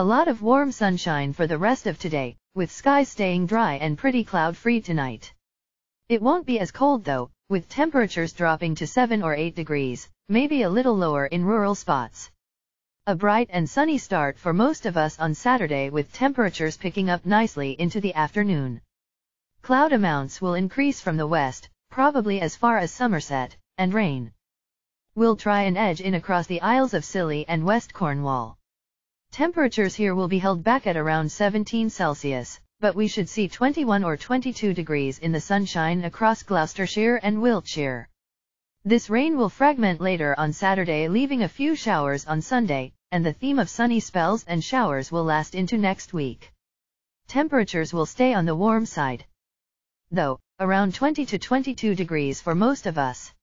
A lot of warm sunshine for the rest of today, with skies staying dry and pretty cloud-free tonight. It won't be as cold though, with temperatures dropping to 7 or 8 degrees, maybe a little lower in rural spots. A bright and sunny start for most of us on Saturday with temperatures picking up nicely into the afternoon. Cloud amounts will increase from the west, probably as far as Somerset, and rain. We'll try and edge in across the Isles of Scilly and West Cornwall. Temperatures here will be held back at around 17 Celsius, but we should see 21 or 22 degrees in the sunshine across Gloucestershire and Wiltshire. This rain will fragment later on Saturday leaving a few showers on Sunday, and the theme of sunny spells and showers will last into next week. Temperatures will stay on the warm side. Though, around 20 to 22 degrees for most of us.